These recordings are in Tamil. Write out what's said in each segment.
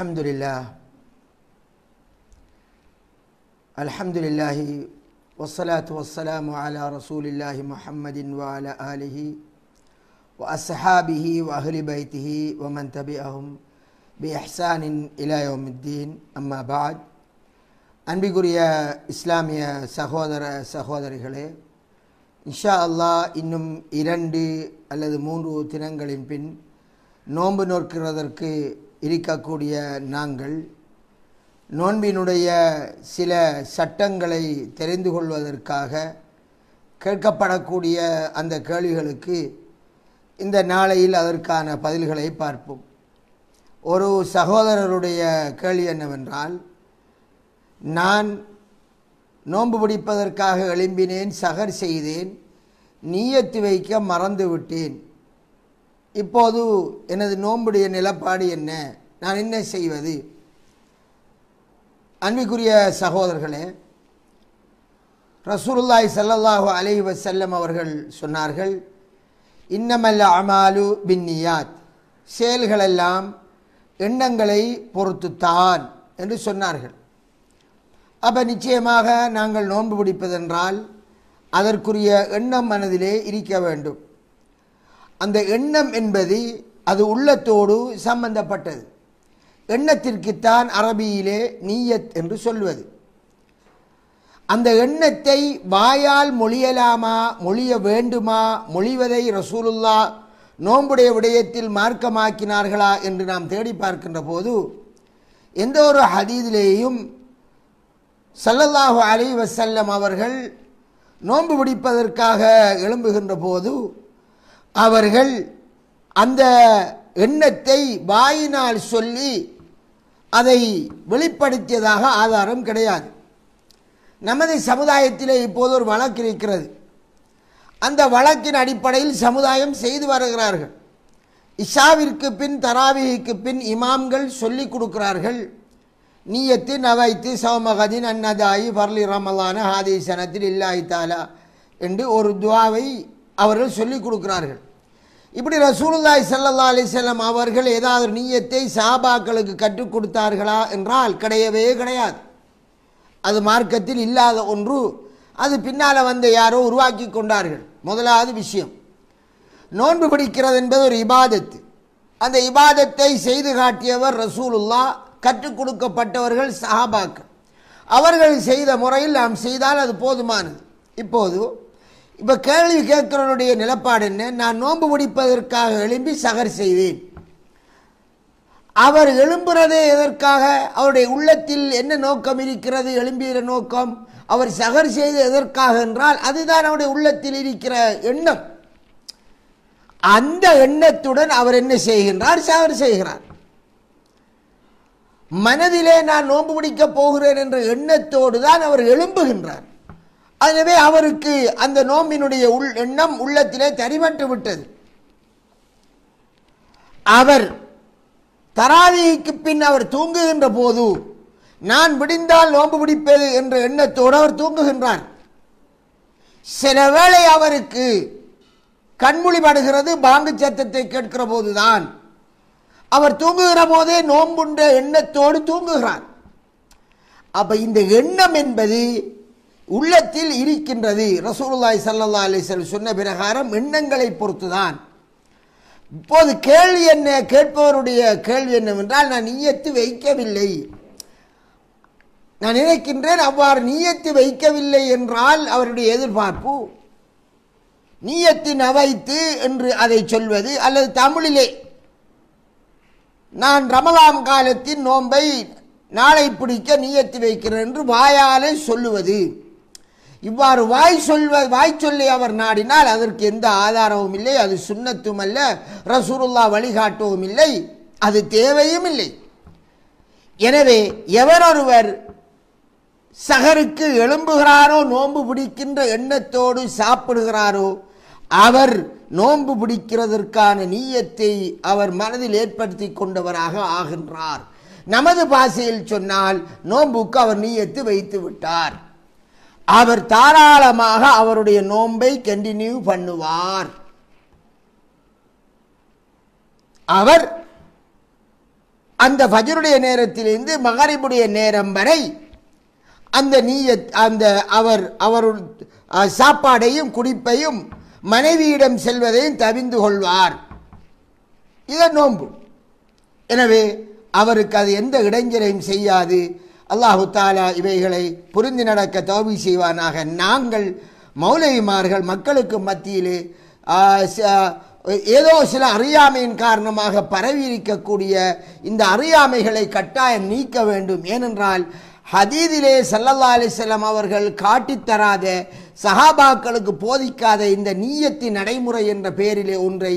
الحمد لله الحمد لله والصلاة والسلام على رسول الله محمد وعلى آله وأصحابه وأهل بيته ومن تبعهم بإحسان إلى يوم الدين أما بعد அன்பிக்குரிய இஸ்லாமிய சகோதர சகோதரிகளே இன்ஷா அல்லா இன்னும் இரண்டு அல்லது மூன்று தினங்களின் பின் நோன்பு நோக்கிறதற்கு இருக்கக்கூடிய நாங்கள் நோன்பினுடைய சில சட்டங்களை தெரிந்து கொள்வதற்காக கேட்கப்படக்கூடிய அந்த கேள்விகளுக்கு இந்த நாளையில் அதற்கான பதில்களை பார்ப்போம் ஒரு சகோதரருடைய கேள்வி என்னவென்றால் நான் நோன்பு பிடிப்பதற்காக எழும்பினேன் சகர் செய்தேன் நீயத்து வைக்க மறந்துவிட்டேன் இப்போது எனது நோன்புடைய நிலப்பாடு என்ன நான் என்ன செய்வது அன்பிக்குரிய சகோதரர்களே ரசூலுல்லாய் சல்லல்லாஹு அலை வசல்லம் அவர்கள் சொன்னார்கள் இன்னமல்ல அமாலு பின்னியாத் செயல்களெல்லாம் எண்ணங்களை பொறுத்துத்தான் என்று சொன்னார்கள் அப்போ நிச்சயமாக நாங்கள் நோன்பு பிடிப்பதென்றால் அதற்குரிய எண்ணம் மனதிலே இருக்க வேண்டும் அந்த எண்ணம் என்பது அது உள்ளத்தோடு சம்பந்தப்பட்டது எண்ணத்திற்குத்தான் அரபியிலே நீயத் என்று சொல்வது அந்த எண்ணத்தை வாயால் மொழியலாமா மொழிய வேண்டுமா மொழிவதை ரசூலுல்லா நோம்புடைய விடயத்தில் மார்க்கமாக்கினார்களா என்று நாம் தேடி பார்க்கின்ற போது எந்த ஒரு ஹதீதிலேயும் சல்லல்லாஹு அலி வசல்லம் அவர்கள் நோன்பு பிடிப்பதற்காக எழும்புகின்ற போது அவர்கள் அந்த எண்ணத்தை வாயினால் சொல்லி அதை வெளிப்படுத்தியதாக ஆதாரம் கிடையாது நமது சமுதாயத்திலே இப்போது ஒரு வழக்கு இருக்கிறது அந்த வழக்கின் அடிப்படையில் சமுதாயம் செய்து வருகிறார்கள் இஷாவிற்கு பின் தராவிக்கு பின் இமாம்கள் சொல்லி கொடுக்கிறார்கள் நீயத்து நவைத்து சௌமகதின் அன்னதாயி பர்லி ரமலான ஹாதி சனத்தில் இல்லாய்த்தாலா தாலா என்று ஒரு துவாவை அவர்கள் சொல்லிக் கொடுக்கிறார்கள் இப்படி ரசூலுல்லாய் சல்லா அலிசல்லம் அவர்கள் ஏதாவது நீயத்தை சாபாக்களுக்கு கற்றுக் கொடுத்தார்களா என்றால் கிடையவே கிடையாது அது மார்க்கத்தில் இல்லாத ஒன்று அது பின்னால் வந்த யாரோ உருவாக்கி கொண்டார்கள் முதலாவது விஷயம் நோன்பு பிடிக்கிறது என்பது ஒரு இபாதத்து அந்த இபாதத்தை செய்து காட்டியவர் ரசூலுல்லா கற்றுக் கொடுக்கப்பட்டவர்கள் சஹாபாக்கள் அவர்கள் செய்த முறையில் நாம் செய்தால் அது போதுமானது இப்போது இப்போ கேள்வி கேட்கிறவனுடைய நிலப்பாடு என்ன நான் நோன்பு முடிப்பதற்காக எழும்பி சகர் செய்வேன் அவர் எழும்புறதே எதற்காக அவருடைய உள்ளத்தில் என்ன நோக்கம் இருக்கிறது எழும்புகிற நோக்கம் அவர் சகர் செய்து எதற்காக என்றால் அதுதான் அவருடைய உள்ளத்தில் இருக்கிற எண்ணம் அந்த எண்ணத்துடன் அவர் என்ன செய்கின்றார் சகர் செய்கிறார் மனதிலே நான் நோன்பு முடிக்கப் போகிறேன் என்ற எண்ணத்தோடு தான் அவர் எழும்புகின்றார் எனவே அவருக்கு அந்த நோம்பினுடைய உள் எண்ணம் உள்ளத்திலே தரிமட்டு விட்டது அவர் தராவிக்கு பின் அவர் தூங்குகின்ற போது நான் விடிந்தால் நோன்பு பிடிப்பது என்ற எண்ணத்தோடு அவர் தூங்குகின்றார் சில வேளை அவருக்கு கண்மொழிபடுகிறது பாங்கு சத்தத்தை கேட்கிற போதுதான் அவர் தூங்குகிற போதே நோம்புன்ற எண்ணத்தோடு தூங்குகிறார் அப்ப இந்த எண்ணம் என்பது உள்ளத்தில் இருக்கின்றது ரசூலுல்லாய் சல்லா அலிசல் சொன்ன பிரகாரம் எண்ணங்களை பொறுத்துதான் இப்போது கேள்வி என்ன கேட்பவருடைய கேள்வி என்னவென்றால் நான் நீயத்து வைக்கவில்லை நான் நினைக்கின்றேன் அவ்வாறு நீயத்து வைக்கவில்லை என்றால் அவருடைய எதிர்பார்ப்பு நீயத்து நவைத்து என்று அதை சொல்வது அல்லது தமிழிலே நான் ரமலாம் காலத்தின் நோன்பை நாளை பிடிக்க நீயத்து வைக்கிறேன் என்று வாயாலே சொல்லுவது இவ்வாறு வாய் சொல்வ வாய் சொல்லி அவர் நாடினால் அதற்கு எந்த ஆதாரமும் இல்லை அது சுண்ணத்தும் அல்ல ரசூருல்லா வழிகாட்டவும் இல்லை அது தேவையும் இல்லை எனவே எவரொருவர் சகருக்கு எழும்புகிறாரோ நோன்பு பிடிக்கின்ற எண்ணத்தோடு சாப்பிடுகிறாரோ அவர் நோன்பு பிடிக்கிறதற்கான நீயத்தை அவர் மனதில் ஏற்படுத்தி கொண்டவராக ஆகின்றார் நமது பாசையில் சொன்னால் நோன்புக்கு அவர் நீயத்து வைத்து விட்டார் அவர் தாராளமாக அவருடைய நோன்பை கண்டினியூ பண்ணுவார் அவர் அந்த ஃபஜருடைய நேரத்திலிருந்து மகரிபுடைய நேரம் வரை அந்த நீய அந்த அவர் அவர் சாப்பாடையும் குடிப்பையும் மனைவியிடம் செல்வதையும் தவிந்து கொள்வார் இதன் நோன்பு எனவே அவருக்கு அது எந்த இடைஞ்சலையும் செய்யாது அல்லாஹு தாலா இவைகளை புரிந்து நடக்க தோவி செய்வானாக நாங்கள் மௌலவிமார்கள் மக்களுக்கு மத்தியிலே ஏதோ சில அறியாமையின் காரணமாக பரவி இருக்கக்கூடிய இந்த அறியாமைகளை கட்டாயம் நீக்க வேண்டும் ஏனென்றால் ஹதீதிலே சல்லல்லா அலிசல்லாம் அவர்கள் காட்டித்தராத சஹாபாக்களுக்கு போதிக்காத இந்த நீயத்தின் நடைமுறை என்ற பெயரிலே ஒன்றை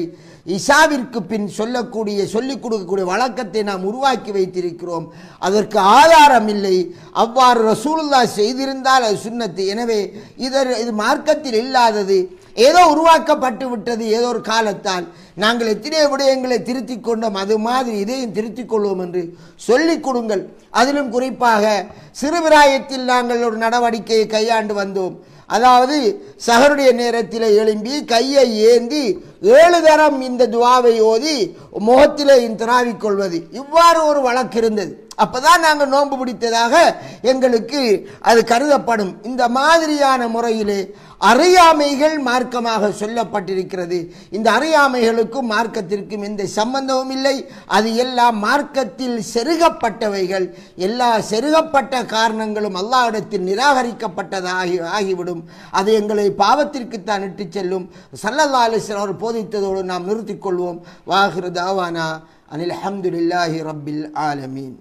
இஷாவிற்கு பின் சொல்லக்கூடிய சொல்லிக் கொடுக்கக்கூடிய வழக்கத்தை நாம் உருவாக்கி வைத்திருக்கிறோம் அதற்கு ஆதாரம் இல்லை அவ்வாறு ரசூலுல்லா செய்திருந்தால் அது சுண்ணத்து எனவே இதர் இது மார்க்கத்தில் இல்லாதது ஏதோ உருவாக்கப்பட்டு விட்டது ஏதோ ஒரு காலத்தால் நாங்கள் எத்தனை விடயங்களை திருத்தி கொண்டோம் அது மாதிரி இதையும் திருத்திக் கொள்வோம் என்று சொல்லிக் கொடுங்கள் அதிலும் குறிப்பாக சிறுபிராயத்தில் நாங்கள் ஒரு நடவடிக்கையை கையாண்டு வந்தோம் அதாவது சகருடைய நேரத்தில் எழும்பி கையை ஏந்தி ஏழு தரம் இந்த துவாவை ஓதி முகத்திலே திராவிக் கொள்வது இவ்வாறு ஒரு வழக்கு இருந்தது அப்போதான் நாங்கள் நோன்பு பிடித்ததாக எங்களுக்கு அது கருதப்படும் இந்த மாதிரியான முறையிலே அறியாமைகள் மார்க்கமாக சொல்லப்பட்டிருக்கிறது இந்த அறியாமைகளுக்கும் மார்க்கத்திற்கும் எந்த சம்பந்தமும் இல்லை அது எல்லாம் மார்க்கத்தில் செருகப்பட்டவைகள் எல்லா செருகப்பட்ட காரணங்களும் அல்லாவிடத்தில் நிராகரிக்கப்பட்டதாக ஆகிவிடும் அது எங்களை பாவத்திற்குத்தான் இட்டு செல்லும் சல்லல்லா அலிஸ்லாம் போதித்ததோடு நாம் நிறுத்திக் கொள்வோம் வாகிரு தாவானா அனில் அஹமதுல்லாஹி ரபில் ஆலமீன்